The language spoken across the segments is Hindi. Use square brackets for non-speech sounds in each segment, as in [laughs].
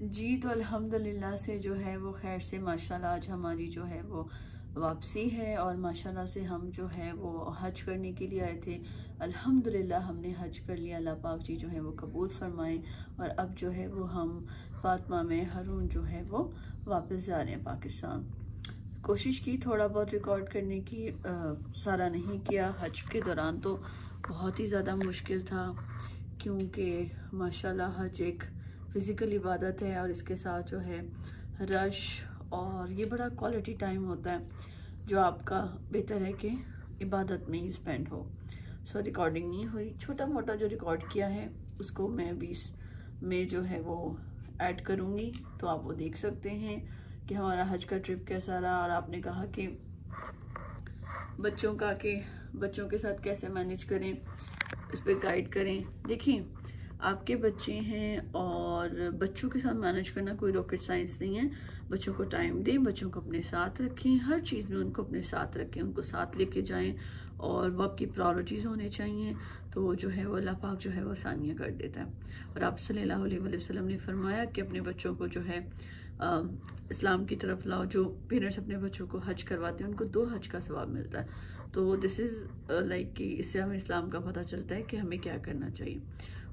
जी तो अल्हम्दुलिल्लाह से जो है वो खैर से माशाल्लाह आज हमारी जो है वो वापसी है और माशाल्लाह से हम जो है वो हज करने के लिए आए थे अल्हम्दुलिल्लाह हमने हज कर लिया अल्लाह पाक जी जो है वो कबूल फरमाएं और अब जो है वो हम फातमा में हरून जो है वो वापस जा रहे हैं पाकिस्तान कोशिश की थोड़ा बहुत रिकॉर्ड करने की आ, सारा नहीं किया हज के दौरान तो बहुत ही ज़्यादा मुश्किल था क्योंकि माशाल्लाह हज एक फ़िज़िकल इबादत है और इसके साथ जो है रश और ये बड़ा क्वालिटी टाइम होता है जो आपका बेहतर है कि इबादत में ही स्पेंड हो सो रिकॉर्डिंग नहीं हुई छोटा मोटा जो रिकॉर्ड किया है उसको मैं बीस में जो है वो ऐड करूँगी तो आप वो देख सकते हैं कि हमारा हज का ट्रिप कैसा रहा और आपने कहा कि बच्चों का के बच्चों के साथ कैसे मैनेज करें उस पर गाइड करें देखिए आपके बच्चे हैं और बच्चों के साथ मैनेज करना कोई रॉकेट साइंस नहीं है बच्चों को टाइम दें बच्चों को अपने साथ रखें हर चीज़ में उनको अपने साथ रखें उनको साथ लेके जाएं और वो आपकी प्रायोरिटीज़ होने चाहिए तो जो है वो अल्लाह पाक जो है वो आसानियाँ कर देता है और आप सल्लल्लाहु अलैहि वसल्लम ने फरमाया कि अपने बच्चों को जो है आ, इस्लाम की तरफ लाओ जो पेरेंट्स अपने बच्चों को हज करवाते हैं उनको दो हज का सवाब मिलता है तो दिस इज़ लाइक कि इससे हमें इस्लाम का पता चलता है कि हमें क्या करना चाहिए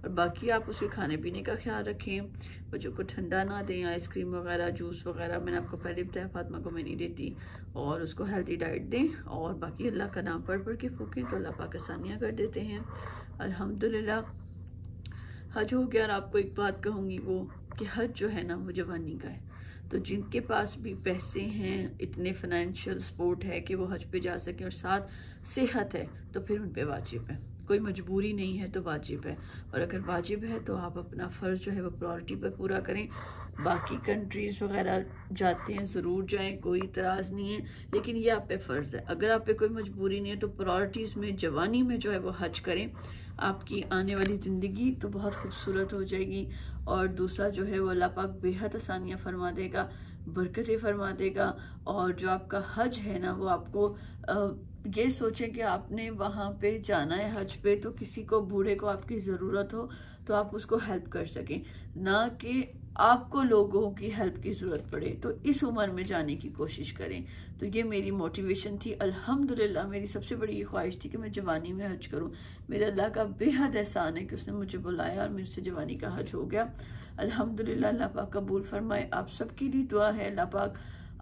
और बाकी आप उसके खाने पीने का ख्याल रखें बच्चों को ठंडा ना दें आइसक्रीम वगैरह जूस वगैरह मैंने आपको पहले बताया फातमा को मैं नहीं देती और उसको हेल्दी डाइट दें और बाकी अल्लाह का नाम पढ़ पढ़ के फूकें तो अल्लाह पाकिस्तानियाँ कर देते हैं अलहमदिल्ला हज हो गया और आपको एक बात कहूँगी वो कि हज जो है ना वो जवानी का है तो जिनके पास भी पैसे हैं इतने फाइनेंशियल सपोर्ट है कि वो हज पे जा सकें और साथ सेहत है तो फिर उन पर वाजिब है कोई मजबूरी नहीं है तो वाजिब है और अगर वाजिब है तो आप अपना फ़र्ज़ जो है वो प्रायोरिटी पर पूरा करें बाकी कंट्रीज़ वगैरह जाते हैं ज़रूर जाएं कोई इतराज़ नहीं है लेकिन ये आप पे फ़र्ज़ है अगर आप पे कोई मजबूरी नहीं है तो प्रायोरिटीज़ में जवानी में जो है वो हज करें आपकी आने वाली ज़िंदगी तो बहुत खूबसूरत हो जाएगी और दूसरा जो है वो अल्लाह पाक बेहद आसानियाँ फरमा देगा बरकतें फरमा देगा और जो आपका हज है ना वो आपको आ, ये सोचें कि आपने वहाँ पे जाना है हज पे तो किसी को बूढ़े को आपकी ज़रूरत हो तो आप उसको हेल्प कर सकें ना कि आपको लोगों की हेल्प की ज़रूरत पड़े तो इस उम्र में जाने की कोशिश करें तो ये मेरी मोटिवेशन थी अल्हम्दुलिल्लाह मेरी सबसे बड़ी ये ख्वाहिश थी कि मैं जवानी में हज करूँ मेरे अल्लाह का बेहद एहसान है कि उसने मुझे बुलाया और मेरे से जवानी का हज हो गया अल्हम्दुलिल्लाह अल्लाह पाक कबूल फरमाए आप सबके लिए दुआ है अल्लाह पाक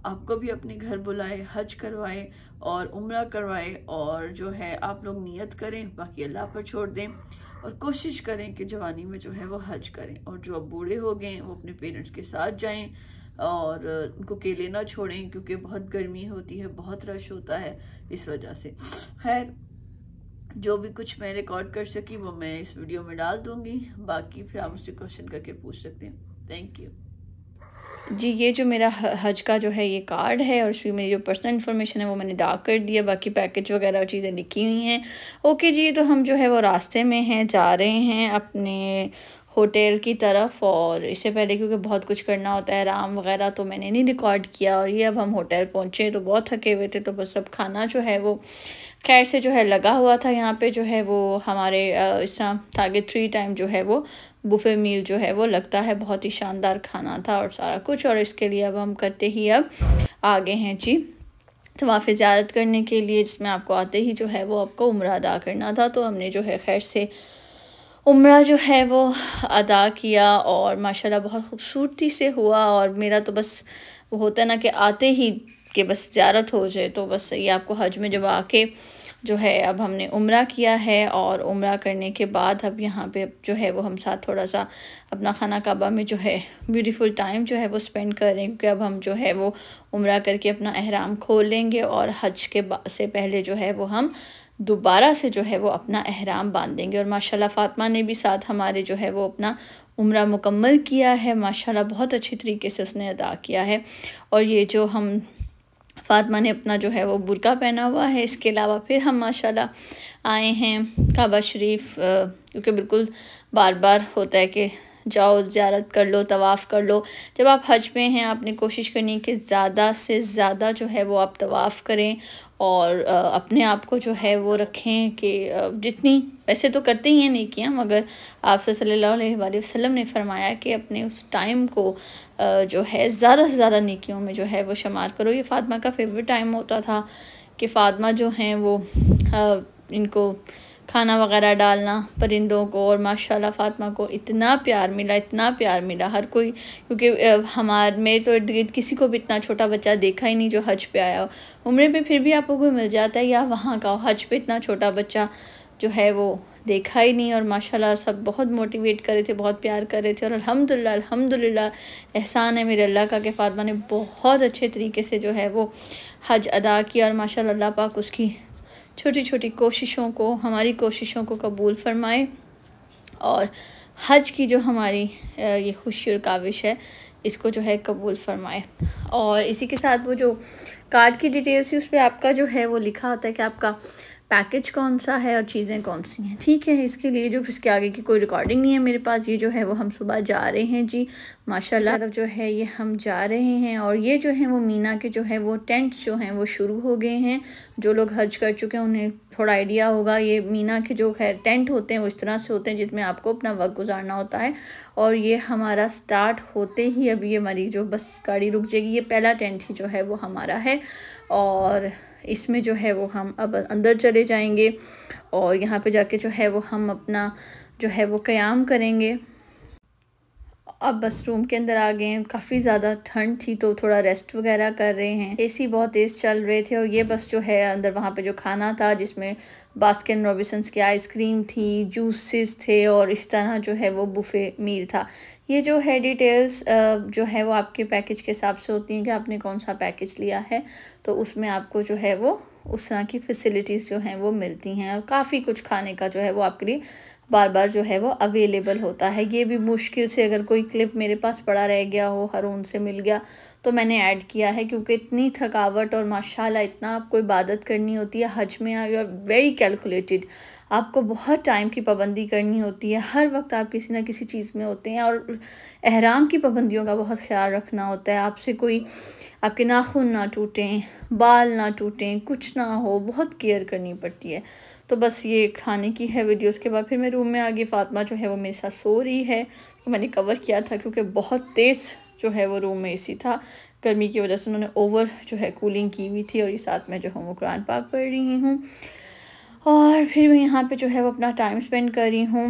आपको भी अपने घर बुलाए हज करवाए और उम्र करवाए और जो है आप लोग नियत करें बाकी अल्लाह पर छोड़ दें और कोशिश करें कि जवानी में जो है वो हज करें और जो अब बूढ़े हो गए वो अपने पेरेंट्स के साथ जाएं और उनको अकेले ना छोड़ें क्योंकि बहुत गर्मी होती है बहुत रश होता है इस वजह से खैर जो भी कुछ मैं रिकॉर्ड कर सकी वो मैं इस वीडियो में डाल दूंगी बाकी फिर आप मुझसे क्वेश्चन करके पूछ सकते हैं थैंक यू जी ये जो मेरा हज का जो है ये कार्ड है और उसमें मेरी जो पर्सनल इन्फॉर्मेशन है वो मैंने डाक कर दिया बाकी पैकेज वगैरह और चीज़ें लिखी हुई हैं ओके जी तो हम जो है वो रास्ते में हैं जा रहे हैं अपने होटल की तरफ और इससे पहले क्योंकि बहुत कुछ करना होता है आराम वगैरह तो मैंने नहीं रिकॉर्ड किया और ये अब हम होटल पहुँचे तो बहुत थके हुए थे तो बस अब खाना जो है वो खैर से जो है लगा हुआ था यहाँ पे जो है वो हमारे इस था कि थ्री टाइम जो है वो बुफे मील जो है वो लगता है बहुत ही शानदार खाना था और सारा कुछ और इसके लिए अब हम करते ही अब आगे हैं जी तो वहाँ पर ज़्यारत करने के लिए जिसमें आपको आते ही जो है वो आपको उम्र अदा करना था तो हमने जो है खैर से उम्र जो है वो अदा किया और माशाल्लाह बहुत ख़ूबसूरती से हुआ और मेरा तो बस वो होता है ना कि आते ही के बस ज्यारत हो जाए तो बस ये आपको हज में जब आके जो है अब हमने उम्र किया है और उम्र करने के बाद अब यहाँ पे जो है वो हम साथ थोड़ा सा अपना खाना काबा में जो है ब्यूटीफुल टाइम जो है वो स्पेंड कर रहे हैं क्योंकि अब हम जो है वो उम्र करके अपना अहराम खोल लेंगे और हज के से पहले जो है वो हम दोबारा से जो है वो अपना अहराम देंगे और माशाल्लाह फ़ातिमा ने भी साथ हमारे जो है वो अपना उम्र मुकम्मल किया है माशाल्लाह बहुत अच्छी तरीके से उसने अदा किया है और ये जो हम फ़ातिमा ने अपना जो है वो बुरका पहना हुआ है इसके अलावा फिर हम माशाल्लाह आए हैं काबा शरीफ क्योंकि बिल्कुल बार बार होता है कि जाओ ज़्यारत कर लो तवाफ़ कर लो जब आप हज में हैं आपने कोशिश करनी है कि ज़्यादा से ज़्यादा जो है वो आप तवाफ़ करें और अपने आप को जो है वो रखें कि जितनी वैसे तो करते ही हैं नेकियां मगर आप सल्लल्लाहु अलैहि वसल्लम ने फरमाया कि अपने उस टाइम को जो है ज़्यादा से ज़्यादा नेकियों में जो है वो शुमार करो ये फ़ातिमा का फेवरेट टाइम होता था कि फ़ातिमा जो हैं वो इनको खाना वगैरह डालना परिंदों को और माशाल्लाह फातिमा को इतना प्यार मिला इतना प्यार मिला हर कोई क्योंकि हमारे मेरे तो इर्द गिर्द किसी को भी इतना छोटा बच्चा देखा ही नहीं जो हज पे आया हो उम्र पे फिर भी आपको कोई मिल जाता है या वहाँ का हज पे इतना छोटा बच्चा जो है वो देखा ही नहीं और माशाल्लाह सब बहुत मोटिवेट कर रहे थे बहुत प्यार कर रहे थे और अल्हम्दुलिल्लाह अल्हम्दुलिल्लाह एहसान है मेरे अल्लाह का कि फातिमा ने बहुत अच्छे तरीके से जो है वो हज अदा किया और माशाल्लाह अल्लाह पाक उसकी छोटी छोटी कोशिशों को हमारी कोशिशों को कबूल फरमाए और हज की जो हमारी ये खुशी और काविश है इसको जो है कबूल फरमाए और इसी के साथ वो जो कार्ड की डिटेल्स थी उस पर आपका जो है वो लिखा होता है कि आपका पैकेज कौन सा है और चीज़ें कौन सी हैं ठीक है इसके लिए जो इसके आगे की कोई रिकॉर्डिंग नहीं है मेरे पास ये जो है वो हम सुबह जा रहे हैं जी माशाल्लाह तरफ जो है ये हम जा रहे हैं और ये जो है वो मीना के जो है वो टेंट्स जो हैं वो शुरू हो गए हैं जो लोग हज कर चुके हैं उन्हें थोड़ा आइडिया होगा ये मीना के जो खैर टेंट होते हैं उस तरह से होते हैं जिसमें आपको अपना वक्त गुजारना होता है और ये हमारा स्टार्ट होते ही अभी ये हमारी जो बस गाड़ी रुक जाएगी ये पहला टेंट ही जो है वो हमारा है और इसमें जो है वो हम अब अंदर चले जाएंगे और यहाँ पे जाके जो है वो हम अपना जो है वो क़याम करेंगे अब बस रूम के अंदर आ गए हैं काफ़ी ज़्यादा ठंड थी तो थोड़ा रेस्ट वगैरह कर रहे हैं एसी बहुत तेज़ चल रहे थे और ये बस जो है अंदर वहाँ पे जो खाना था जिसमें बास्किन रॉबिसन्स की आइसक्रीम थी जूसेस थे और इस तरह जो है वो बुफे मील था ये जो है डिटेल्स जो है वो आपके पैकेज के हिसाब से होती हैं कि आपने कौन सा पैकेज लिया है तो उसमें आपको जो है वो उस तरह की फैसिलिटीज़ जो हैं वो मिलती हैं और काफ़ी कुछ खाने का जो है वो आपके लिए बार बार जो है वो अवेलेबल होता है ये भी मुश्किल से अगर कोई क्लिप मेरे पास पड़ा रह गया हो हरून से मिल गया तो मैंने ऐड किया है क्योंकि इतनी थकावट और माशाल्लाह इतना आपको इबादत करनी होती है हज में आई आर वेरी कैलकुलेटेड आपको बहुत टाइम की पाबंदी करनी होती है हर वक्त आप किसी ना किसी चीज़ में होते हैं और अहराम की पाबंदियों का बहुत ख्याल रखना होता है आपसे कोई आपके नाखून ना टूटें बाल ना टूटें कुछ ना हो बहुत केयर करनी पड़ती है तो बस ये खाने की है वीडियो उसके बाद फिर मैं रूम में आ गई फातमा जो है वो मेरे साथ सो रही है तो मैंने कवर किया था क्योंकि बहुत तेज़ जो है वो रूम में ए था गर्मी की वजह से उन्होंने ओवर जो है कूलिंग की हुई थी और ये साथ में जो है वो कुरान पाक पढ़ रही हूँ और फिर मैं यहाँ पे जो है वो अपना टाइम स्पेंड कर रही हूँ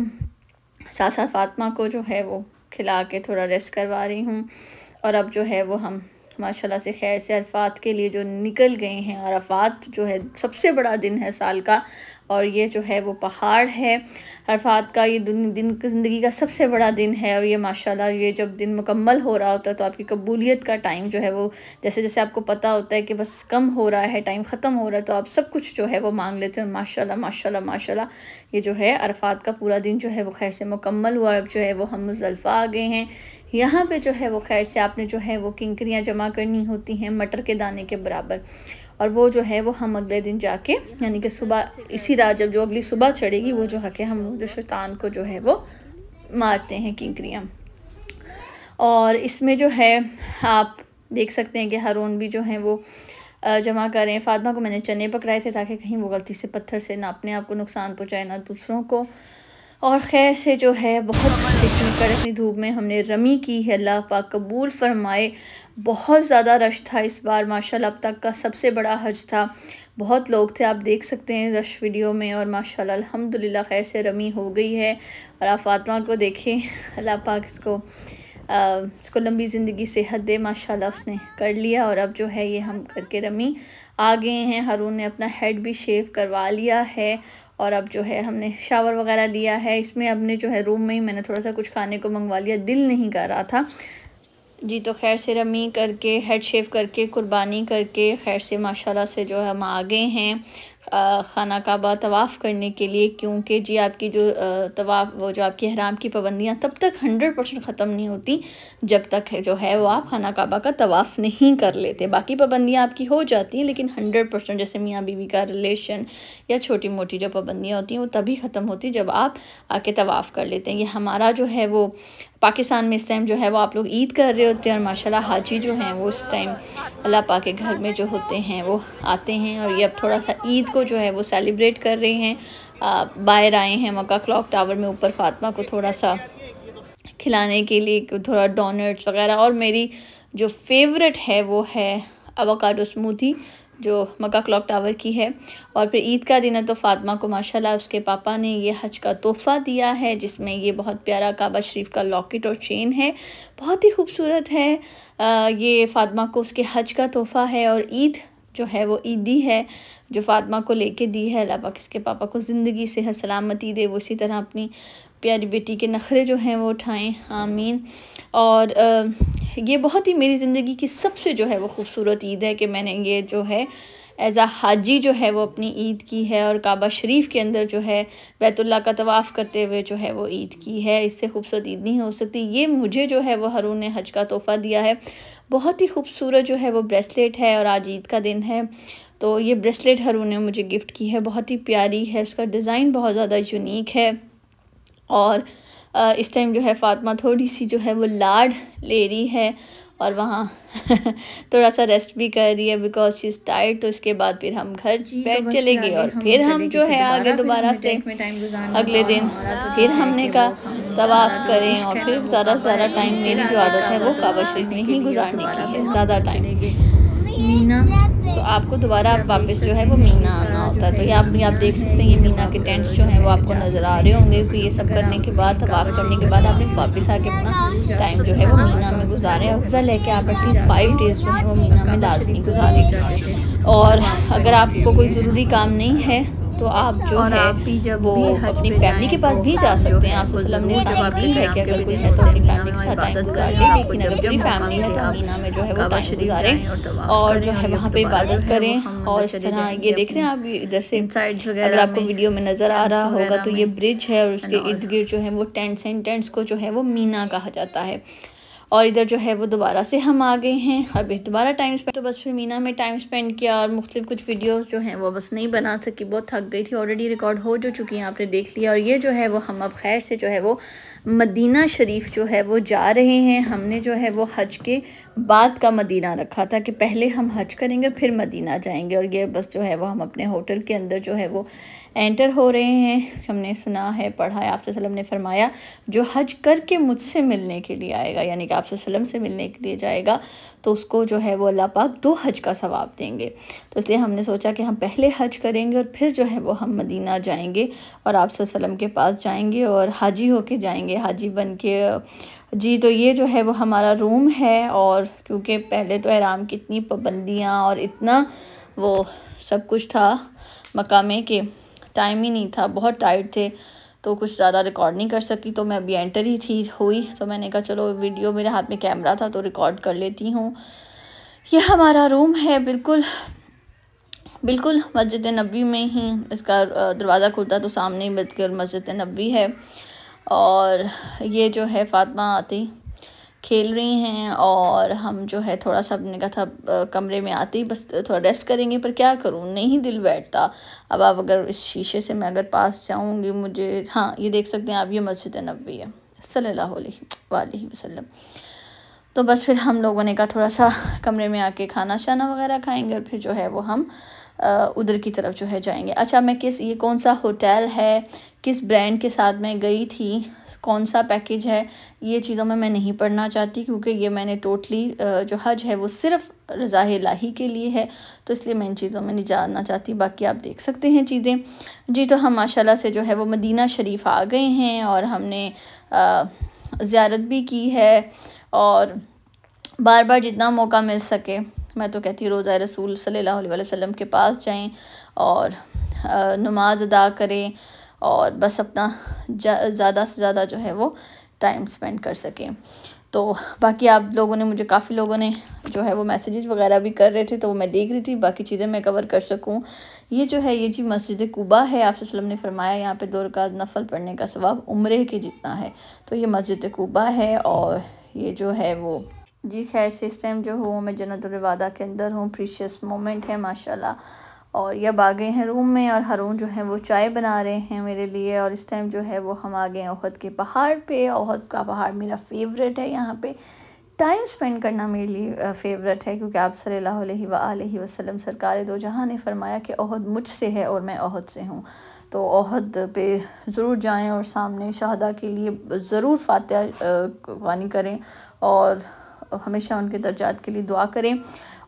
साथ साथ फातमा को जो है वो खिला के थोड़ा रेस्ट करवा रही हूँ और अब जो है वो हम माशाल्लाह से खैर से अरफात के लिए जो निकल गए हैं अरफात जो है सबसे बड़ा दिन है साल का और ये जो है वो पहाड़ है अरफात का ये दिन दिन ज़िंदगी का सबसे बड़ा दिन है और ये माशाल्लाह ये जब दिन मुकम्मल हो रहा होता है तो आपकी कबूलियत का टाइम जो है वो जैसे जैसे आपको पता होता है कि बस कम हो रहा है टाइम ख़त्म हो रहा है तो आप सब कुछ जो है वो मांग लेते हैं और माशाल्लाह माशाल्लाह माशाल्लाह ये जो है अरफात का पूरा दिन जो है वो खैर से मुकम्मल हुआ अब जो है वो हम मुजल्फा आ गए हैं यहाँ पर जो है वो खैर से आपने जो है वो किंकरियाँ जमा करनी होती हैं मटर के दाने के बराबर और वो जो है वो हम अगले दिन जाके यानी कि सुबह इसी रात जब जो अगली सुबह चढ़ेगी वो जो है कि हम जो शैतान को जो है वो मारते हैं किंकरियाँ और इसमें जो है आप देख सकते हैं कि हरून भी जो है वो जमा करें फातमा को मैंने चने पकड़ाए थे ताकि कहीं वो गलती से पत्थर से ना अपने आप को नुकसान पहुँचाए ना दूसरों को और खैर से जो है बहुत खुशी कर अपनी धूप में हमने रमी की है अल्लाह पाक कबूल फरमाए बहुत ज़्यादा रश था इस बार माशाल्लाह अब तक का सबसे बड़ा हज था बहुत लोग थे आप देख सकते हैं रश वीडियो में और माशाल्लाह अल्हम्दुलिल्लाह खैर से रमी हो गई है और आप फातमा को देखें अल्लाह पाक इसको आ, इसको लंबी ज़िंदगी सेहत दे माशाल्लाह उसने कर लिया और अब जो है ये हम करके रमी आ गए हैं हारून ने अपना हेड भी शेव करवा लिया है और अब जो है हमने शावर वगैरह लिया है इसमें अपने जो है रूम में ही मैंने थोड़ा सा कुछ खाने को मंगवा लिया दिल नहीं कर रहा था जी तो खैर से रमी करके हेड शेव करके कुर्बानी करके खैर से माशाल्लाह से जो है हम आ गए हैं खाना काबा तवाफ़ करने के लिए क्योंकि जी आपकी जो तवाफ़ वो जो आपकी हराम की पाबंदियाँ तब तक हंड्रेड परसेंट ख़त्म नहीं होती जब तक है जो है वो आप खाना काबा का तवाफ़ नहीं कर लेते बाकी पाबंदियाँ आपकी हो जाती हैं लेकिन हंड्रेड परसेंट जैसे मियाँ बीवी का रिलेशन या छोटी मोटी जो पाबंदियाँ होती हैं वो तभी ख़त्म होती जब आप आके तवाफ़ कर लेते हैं ये हमारा जो है वो पाकिस्तान में इस टाइम जो है वो आप लोग ईद कर रहे होते हैं और माशाल्लाह हाजी जो हैं वो इस टाइम अल्लाह पा के घर में जो होते हैं वो आते हैं और ये अब थोड़ा सा ईद को जो है वो सेलिब्रेट कर रहे हैं बाहर आए हैं मक्का क्लॉक टावर में ऊपर फातमा को थोड़ा सा खिलाने के लिए थोड़ा डोनट्स वगैरह और मेरी जो फेवरेट है वो है अवकाडो स्मूथी जो मक्का क्लॉक टावर की है और फिर ईद का दिन है तो फ़ातिमा को माशाल्लाह उसके पापा ने ये हज का तोहफ़ा दिया है जिसमें ये बहुत प्यारा काबा शरीफ का लॉकेट और चेन है बहुत ही खूबसूरत है आ, ये फ़ातिमा को उसके हज का तोहफ़ा है और ईद जो है वो ईदी है जो फातिमा को लेके दी है अल्लाह पाक इसके पापा को ज़िंदगी से सलामती दे वो इसी तरह अपनी प्यारी बेटी के नखरे जो हैं वो उठाएँ आमीन और ये बहुत ही मेरी ज़िंदगी की सबसे जो है वो खूबसूरत ईद है कि मैंने ये जो है एज़ आ हाजी जो है वो अपनी ईद की है और काबा शरीफ के अंदर जो है बैतुल्ला का तवाफ़ करते हुए जो है वो ईद की है इससे खूबसूरत ईद नहीं हो सकती ये मुझे जो है वो हरून ने हज का तोहफ़ा दिया है बहुत ही खूबसूरत जो है वो ब्रेसलेट है और आज ईद का दिन है तो ये ब्रेसलेट हरून ने मुझे गिफ्ट की है बहुत ही प्यारी है उसका डिज़ाइन बहुत ज़्यादा यूनिक है और इस टाइम जो है फातिमा थोड़ी सी जो है वो लाड ले रही है और वहाँ [laughs] थोड़ा सा रेस्ट भी कर रही है बिकॉज शी इज़ टायर्ड तो इसके बाद फिर हम घर तो बैठ तो चलेंगे और फिर हम जो है आगे दोबारा से अगले दिन तो फिर हमने कहा तवाफ़ करें तो और फिर ज़्यादा से ज़्यादा टाइम मेरी जो आदत है वो काबा शरीफ में ही गुजारने की है ज़्यादा टाइम मीना तो आपको दोबारा आप वापस जो है वो मीना आना होता है तो ये आप आप देख सकते हैं ये मीना के टेंट्स जो हैं वो आपको नज़र आ रहे होंगे क्योंकि ये सब करने के बाद तबाफ करने के बाद आपने वापस आके अपना टाइम जो है वो मीना में गुजारे अफजल है कि आप एटलीस्ट फाइव डेज़ जो है वो मीना में लाजमी गुजारे और अगर आपको कोई ज़रूरी काम नहीं है तो आप जो और है आप भी जब वो अपनी फैमिली के पास तो भी जा सकते हैं आपको वसलम ने जब आप भी है कि अगर कोई है तो अपनी फैमिली के साथ टाइम गुजार लें लेकिन अगर अपनी फैमिली है तो मीना में जो है वो टाइम गुजारें और जो है वहाँ पे इबादत करें और इस तरह ये देख रहे हैं आप इधर से अगर आपको वीडियो में नज़र आ रहा होगा तो ये ब्रिज है और उसके इर्द गिर्द जो है वो टेंट्स हैं टेंट्स को जो है वो मीना कहा जाता है और इधर जो है वो दोबारा से हम आ गए हैं और दोबारा टाइम स्पेंड तो बस फिर मीना में टाइम स्पेंड किया और मुख्तलिफ कुछ वीडियोस जो हैं वो बस नहीं बना सकी बहुत थक गई थी ऑलरेडी रिकॉर्ड हो जो चुकी हैं आपने देख लिया और ये जो है वो हम अब खैर से जो है वो मदीना शरीफ जो है वो जा रहे हैं हमने जो है वो हज के बाद का मदीना रखा था कि पहले हम हज करेंगे फिर मदीना जाएंगे और ये बस जो है वो हम अपने होटल के अंदर जो है वो एंटर हो रहे हैं हमने सुना है पढ़ा है आप वसल्लम ने फरमाया जो हज करके मुझसे मिलने के लिए आएगा यानी कि आप वसल्लम से मिलने के लिए जाएगा तो उसको जो है वो अल्लाह पाक दो हज का सवाब देंगे तो इसलिए हमने सोचा कि हम पहले हज करेंगे और फिर जो है वो हम मदीना जाएंगे और आप वसल्लम के पास जाएंगे और हाजी होके जाएंगे हाजी बन के जी तो ये जो है वो हमारा रूम है और क्योंकि पहले तो हैराम की इतनी पाबंदियाँ और इतना वो सब कुछ था मकामे के टाइम ही नहीं था बहुत टाइट थे तो कुछ ज़्यादा रिकॉर्ड नहीं कर सकी तो मैं अभी एंटर ही थी हुई तो मैंने कहा चलो वीडियो मेरे हाथ में कैमरा था तो रिकॉर्ड कर लेती हूँ यह हमारा रूम है बिल्कुल बिल्कुल मस्जिद नबी में ही इसका दरवाज़ा खुलता तो सामने ही बदकर मस्जिद नबी है और ये जो है फ़ातमा आती खेल रही हैं और हम जो है थोड़ा सा अपने कहा था कमरे में आती ही बस थोड़ा रेस्ट करेंगे पर क्या करूँ नहीं दिल बैठता अब आप अगर इस शीशे से मैं अगर पास जाऊँगी मुझे हाँ ये देख सकते हैं आप ये मस्जिद नबी है सल्ला वसलम तो बस फिर हम लोगों ने कहा थोड़ा सा कमरे में आके खाना शाना वगैरह खाएंगे और फिर जो है वो हम उधर की तरफ जो है जाएंगे अच्छा मैं किस ये कौन सा होटल है किस ब्रांड के साथ मैं गई थी कौन सा पैकेज है ये चीज़ों में मैं नहीं पढ़ना चाहती क्योंकि ये मैंने टोटली जो हज है वो सिर्फ रज़ा लाही के लिए है तो इसलिए मैं इन चीज़ों में नहीं जानना चाहती बाकी आप देख सकते हैं चीज़ें जी तो हम माशाल्लाह से जो है वो मदीना शरीफ आ गए हैं और हमने ज़्यारत भी की है और बार बार जितना मौका मिल सके मैं तो कहती हूँ रोज़ा रसूल सल्लल्लाहु अलैहि वसल्लम के पास जाएं और नमाज अदा करें और बस अपना ज़्यादा से ज़्यादा जो है वो टाइम स्पेंड कर सकें तो बाकी आप लोगों ने मुझे काफ़ी लोगों ने जो है वो मैसेजेस वगैरह भी कर रहे थे तो वो मैं देख रही थी बाकी चीज़ें मैं कवर कर सकूँ ये जो है ये जी मस्जिद कुबा है आप वसलम ने फरमाया यहाँ पे दो रकात नफल पढ़ने का सवाब उम्र के जितना है तो ये मस्जिद कुबा है और ये जो है वो जी खैर से इस टाइम जो हो मैं जन्नतवादा के अंदर हूँ प्रीशियस मोमेंट है माशाल्लाह और यब आ गए हैं रूम में और हरून जो है वो चाय बना रहे हैं मेरे लिए और इस टाइम जो है वो हम आ गए हैं ओहद के पहाड़ पे ओहद का पहाड़ मेरा फेवरेट है यहाँ पे टाइम स्पेंड करना मेरे लिए फ़ेवरेट है क्योंकि आप सल्ह वसलम सरकार दो जहाँ ने फरमाया कि अहद मुझ से है और मैं अहद से हूँ तो अहद पे ज़रूर जाएँ और सामने शहदा के लिए ज़रूर फातह वानी करें और हमेशा उनके दर्जात के लिए दुआ करें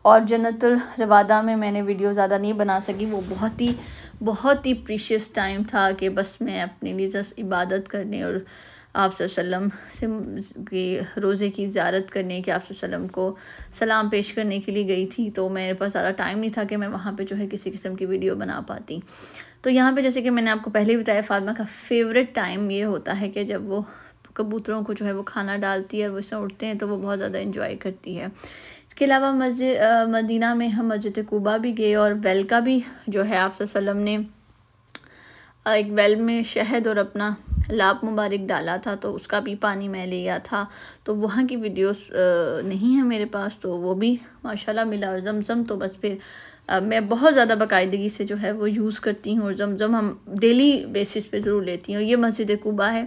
और जन्नतुल रवादा में मैंने वीडियो ज़्यादा नहीं बना सकी वो बहुत ही बहुत ही प्रीशियस टाइम था कि बस मैं अपने लिए जस इबादत करने और आप सल्लम से के रोज़े की ज्यारत करने के आप सल्लम को सलाम पेश करने के लिए गई थी तो मेरे पास ज़्यादा टाइम नहीं था कि मैं वहाँ पे जो है किसी किस्म की वीडियो बना पाती तो यहाँ पे जैसे कि मैंने आपको पहले ही बताया फातिमा का फेवरेट टाइम ये होता है कि जब वो कबूतरों को जो है वो खाना डालती है और वो इसमें उड़ते हैं तो वो बहुत ज़्यादा इंजॉय करती है इसके अलावा मस्जिद मदीना में हम मस्जिद कुबा भी गए और वेल का भी जो है आप ने एक वेल में शहद और अपना लाभ मुबारक डाला था तो उसका भी पानी मैं ले गया था तो वहाँ की वीडियोस नहीं है मेरे पास तो वो भी माशाल्लाह मिला और जमजम तो बस फिर मैं बहुत ज़्यादा बाकायदगी से जो है वो यूज़ करती हूँ और जमजम हम डेली बेसिस पे ज़रूर लेती हूँ और ये मस्जिद कुबा है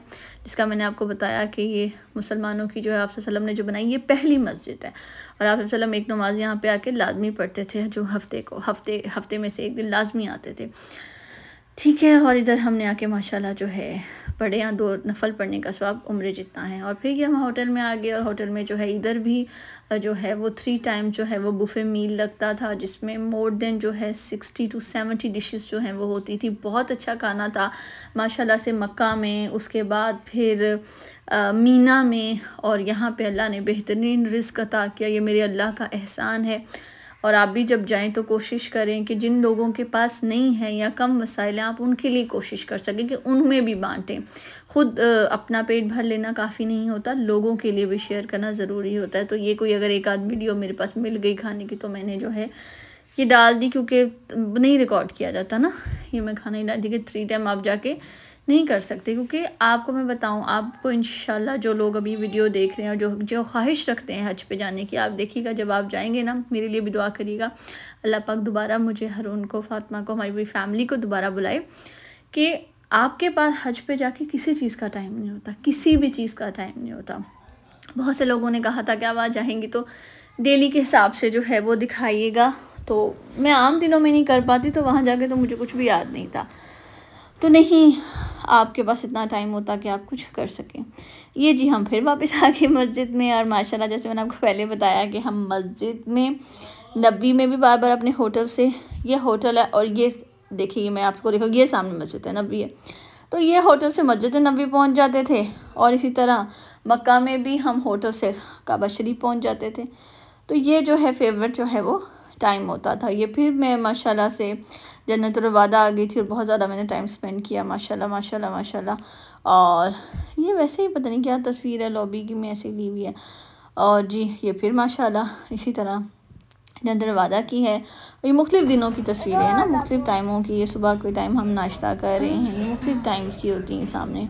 जिसका मैंने आपको बताया कि ये मुसलमानों की जो है आपसे वसल्लम ने जो बनाई ये पहली मस्जिद है और आप वसल्लम एक नमाज यहाँ पे आके लाजमी पढ़ते थे जो हफ्ते को हफ्ते हफ्ते में से एक दिन लाजमी आते थे ठीक है और इधर हमने आके माशाला जो है पढ़े या दो नफल पढ़ने का स्वाब उम्र जितना है और फिर ये हम होटल में आ गए और होटल में जो है इधर भी जो है वो थ्री टाइम जो है वो बुफे मील लगता था जिसमें मोर देन जो है सिक्सटी टू सेवेंटी डिशेस जो हैं वो होती थी बहुत अच्छा खाना था माशाल्लाह से मक्का में उसके बाद फिर आ, मीना में और यहाँ पे अल्लाह ने बेहतरीन रिस्क अता किया ये मेरे अल्लाह का एहसान है और आप भी जब जाएँ तो कोशिश करें कि जिन लोगों के पास नहीं है या कम वसाइल आप उनके लिए कोशिश कर सकें कि उनमें भी बांटें ख़ुद अपना पेट भर लेना काफ़ी नहीं होता लोगों के लिए भी शेयर करना ज़रूरी होता है तो ये कोई अगर एक आध वीडियो मेरे पास मिल गई खाने की तो मैंने जो है ये डाल दी क्योंकि नहीं रिकॉर्ड किया जाता ना ये मैं खाना ही डाल दी कि थ्री टाइम आप जाके नहीं कर सकते क्योंकि आपको मैं बताऊं आपको इन जो लोग अभी वीडियो देख रहे हैं और जो जो ख्वाहिश रखते हैं हज पे जाने की आप देखिएगा जब आप जाएंगे ना मेरे लिए भी दुआ करिएगा अल्लाह पाक दोबारा मुझे हरून को फातिमा को हमारी पूरी फैमिली को दोबारा बुलाए कि आपके पास हज पे जाके किसी चीज़ का टाइम नहीं होता किसी भी चीज़ का टाइम नहीं होता बहुत से लोगों ने कहा था कि आप आ जाएंगी तो डेली के हिसाब से जो है वो दिखाइएगा तो मैं आम दिनों में नहीं कर पाती तो वहाँ जाके तो मुझे कुछ भी याद नहीं था तो नहीं आपके पास इतना टाइम होता कि आप कुछ कर सकें ये जी हम फिर वापस [laughs] आ गए मस्जिद में और माशाल्लाह जैसे मैंने आपको पहले बताया कि हम मस्जिद में नबी में भी बार बार अपने होटल से ये होटल है और ये देखिए मैं आपको देखो ये सामने मस्जिद है नबी है तो ये होटल से मस्जिद नबी पहुँच जाते थे और इसी तरह मक्का में भी हम होटल से काबा शरीफ पहुँच जाते थे तो ये जो है फेवरेट जो है वो टाइम होता था ये फिर मैं माशाल्लाह से वादा आ गई थी और बहुत ज़्यादा मैंने टाइम स्पेंड किया माशाल्लाह माशाल्लाह माशाल्लाह और ये वैसे ही पता नहीं क्या तस्वीर है लॉबी की मैं ऐसे ली हुई है और जी ये फिर माशाल्लाह इसी तरह वादा की है ये मुख्तफ दिनों की तस्वीरें हैं ना मुख्तु टाइमों की ये सुबह के टाइम हम नाश्ता कर रहे हैं ये मुख्तु टाइम्स की होती हैं सामने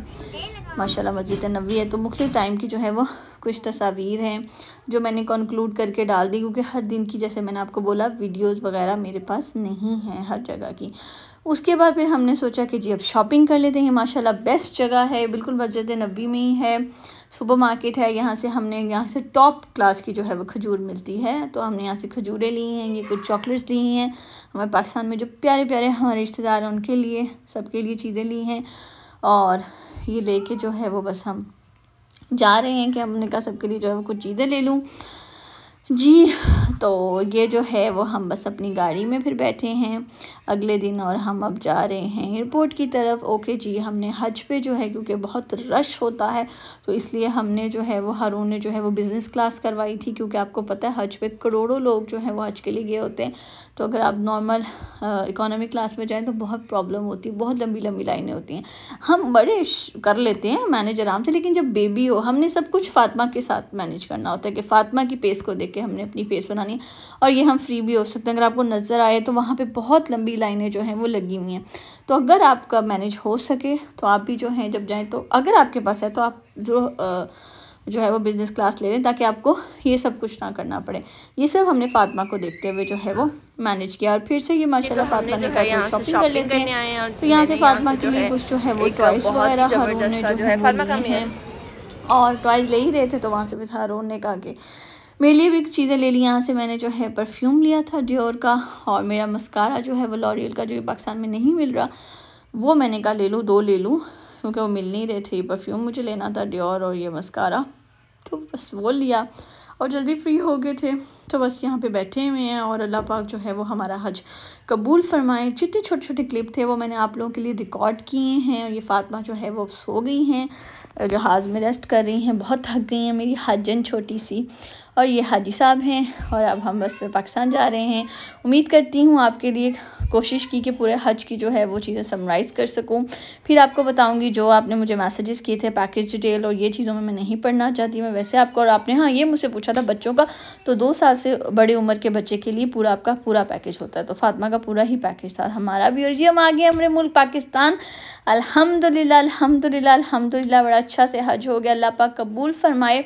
माशाल्लाह मस्जिद नबी है तो मुख्त टाइम की जो है वो कुछ तस्वीर हैं जो मैंने कंक्लूड करके डाल दी क्योंकि हर दिन की जैसे मैंने आपको बोला वीडियोस वगैरह मेरे पास नहीं हैं हर जगह की उसके बाद फिर हमने सोचा कि जी अब शॉपिंग कर लेते हैं माशाल्लाह बेस्ट जगह है बिल्कुल मस्जिद नबी में ही है सुपर मार्केट है यहाँ से हमने यहाँ से टॉप क्लास की जो है वो खजूर मिलती है तो हमने यहाँ से खजूरें ली हैं ये कुछ चॉकलेट्स ली हैं हमारे पाकिस्तान में जो प्यारे प्यारे हमारे रिश्तेदार हैं उनके लिए सबके लिए चीज़ें ली हैं और ये लेके जो है वो बस हम जा रहे हैं कि हमने कहा सबके लिए जो है वो कुछ चीज़ें ले लूँ जी तो ये जो है वो हम बस अपनी गाड़ी में फिर बैठे हैं अगले दिन और हम अब जा रहे हैं एयरपोर्ट की तरफ ओके जी हमने हज पे जो है क्योंकि बहुत रश होता है तो इसलिए हमने जो है वो हारून ने जो है वो बिज़नेस क्लास करवाई थी क्योंकि आपको पता है हज पे करोड़ों लोग जो है वो हज के लिए गए होते हैं तो अगर आप नॉर्मल इकोनॉमिक क्लास में जाएँ तो बहुत प्रॉब्लम होती है बहुत लंबी लंबी लाइनें होती हैं हम बड़े कर लेते हैं मैनेज आराम से लेकिन जब बेबी हो हमने सब कुछ फातमा के साथ मैनेज करना होता है कि फ़ातिमा की पेस को देख लेके हमने अपनी पेज बनानी है और ये हम फ्री भी हो सकते हैं अगर आपको नज़र आए तो वहाँ पर बहुत लंबी लाइनें जो हैं वो लगी हुई हैं तो अगर आपका मैनेज हो सके तो आप भी जो हैं जब जाएँ तो अगर आपके पास है तो आप जो जो है वो बिज़नेस क्लास ले लें ताकि आपको ये सब कुछ ना करना पड़े ये सब हमने फातमा को देखते हुए जो है वो मैनेज किया और फिर से ये तो माशाल्लाह फातमा ने कहा शॉपिंग कर लेते हैं तो यहाँ से फातमा के लिए कुछ जो है वो टॉयस वगैरह हारून ने जो है और टॉयज ले ही रहे थे तो वहाँ से फिर हारून ने कहा कि मेरे लिए भी चीज़ें ले ली यहाँ से मैंने जो है परफ्यूम लिया था डियोर का और मेरा मस्कारा जो है वो लॉरियल का जो कि पाकिस्तान में नहीं मिल रहा वो मैंने कहा ले लूँ दो ले लूँ क्योंकि वो मिल नहीं रहे थे परफ्यूम मुझे लेना था डियोर और ये मस्कारा तो बस वो लिया और जल्दी फ्री हो गए थे तो बस यहाँ पे बैठे हुए हैं और अल्लाह पाक जो है वो हमारा हज कबूल फरमाए जितने छोटे छोटे क्लिप थे वो मैंने आप लोगों के लिए रिकॉर्ड किए हैं और ये फातमा जो है वो सो गई हैं जहाज़ में रेस्ट कर रही हैं बहुत थक गई हैं मेरी हजन छोटी सी और ये हाजी साहब हैं और अब हम बस पाकिस्तान जा रहे हैं उम्मीद करती हूँ आपके लिए कोशिश की कि पूरे हज की जो है वो चीज़ें समराइज़ कर सकूँ फिर आपको बताऊँगी जो आपने मुझे मैसेजेस किए थे पैकेज डिटेल और ये चीज़ों में मैं नहीं पढ़ना चाहती मैं वैसे आपको और आपने हाँ ये मुझसे पूछा था बच्चों का तो दो साल से बड़ी उम्र के बच्चे के लिए पूरा आपका पूरा पैकेज होता है तो फातमा का पूरा ही पैकेज था और हमारा भी और जी हम आ गए हमारे मुल्क पाकिस्तान अलहमदिल्ला अलहमदिल्ला अलहमदिल्ला बड़ा अच्छा से हज हो गया अल्लाह पा कबूल फरमाए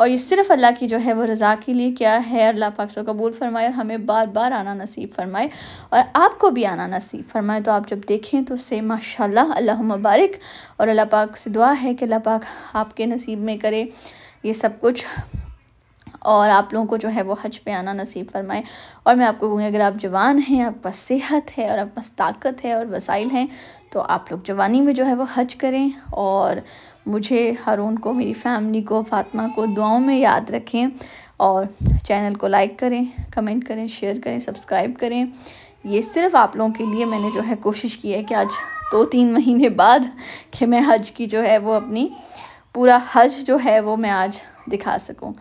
और ये सिर्फ अल्लाह की जो है वो रज़ा के लिए क्या है अल्लाह पाक से कबूल फरमाए और हमें बार बार आना नसीब फरमाए और आपको भी आना नसीब फरमाए तो आप जब देखें तो से माशा अल्लाह मुबारक और अल्लाह पाक से दुआ है कि अल्लाह पाक आपके नसीब में करे ये सब कुछ और आप लोगों को जो है वो हज पे आना नसीब फरमाए और मैं आपको कहूँगी अगर आप जवान हैं आप पास सेहत है और आप पास ताकत है और वसाइल हैं तो आप लोग जवानी में जो है वो हज करें और मुझे हारून को मेरी फैमिली को फातमा को दुआओं में याद रखें और चैनल को लाइक करें कमेंट करें शेयर करें सब्सक्राइब करें ये सिर्फ आप लोगों के लिए मैंने जो है कोशिश की है कि आज दो तीन महीने बाद कि मैं हज की जो है वो अपनी पूरा हज जो है वो मैं आज दिखा सकूँ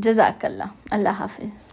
جزاك الله الله حافظ